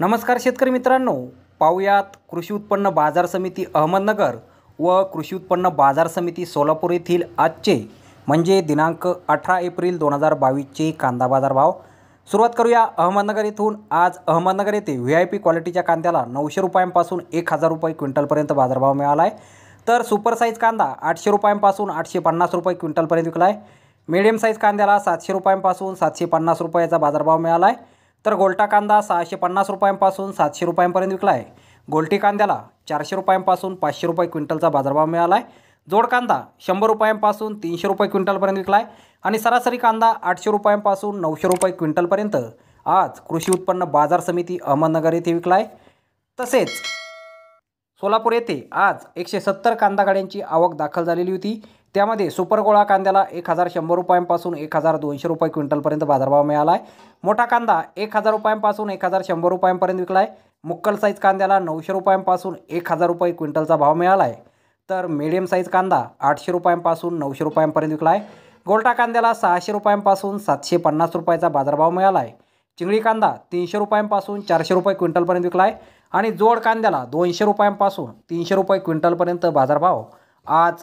नमस्कार शेतकरी मित्रांनो पाहूयात कृषी उत्पन्न बाजार समिती अहमदनगर व कृषी उत्पन्न बाजार समिती सोलापूर येथील आजचे म्हणजे दिनांक अठरा एप्रिल दोन हजार बावीसचे कांदा बाजार भाव सुरुवात करूया अहमदनगर येथून आज अहमदनगर येथे व्ही आय पी क्वालिटीच्या कांद्याला नऊशे रुपयांपासून एक हजार रुपये क्विंटलपर्यंत बाजारभाव मिळाला आहे तर सुपर साईज कांदा आठशे रुपयांपासून आठशे पन्नास रुपये क्विंटलपर्यंत विकला आहे मिडियम साईज कांद्याला सातशे रुपयांपासून सातशे पन्नास रुपयाचा बाजारभाव मिळाला आहे तर गोलटा कांदा सहाशे पन्नास रुपयांपासून सातशे रुपयांपर्यंत विकला आहे गोलटी कांद्याला चारशे रुपयांपासून पाचशे रुपये क्विंटलचा बाजारभाव मिळाला आहे जोड कांदा शंभर रुपयांपासून तीनशे रुपये क्विंटलपर्यंत विकला आहे आणि सरासरी कांदा आठशे रुपयांपासून नऊशे रुपये क्विंटलपर्यंत आज कृषी उत्पन्न बाजार समिती अहमदनगर येथे विकला आहे तसेच सोलापूर येथे आज एकशे सत्तर कांदा गाड्यांची आवक दाखल झालेली होती त्यामध्ये सुपर गोळा कांद्याला एक हजार शंभर रुपयांपासून एक हजार दोनशे रुपये क्विंटलपर्यंत बाजारभाव मिळाला आहे मोठा कांदा एक हजार रुपयांपासून एक हजार शंभर रुपयांपर्यंत विकला आहे मुक्कल साईज कांद्याला नऊशे रुपयांपासून एक हजार रुपये क्विंटलचा भाव मिळाला आहे तर मिडियम साईज कांदा आठशे रुपयांपासून नऊशे रुपयांपर्यंत विकला आहे गोलटा कांद्याला सहाशे रुपयांपासून सातशे पन्नास रुपयाचा बाजारभाव मिळाला आहे चिंगळी कांदा तीनशे रुपयांपासून चारशे रुपये क्विंटलपर्यंत विकला आहे आणि जोड कांद्याला दोनशे रुपयांपासून तीनशे रुपये क्विंटलपर्यंत बाजारभाव आज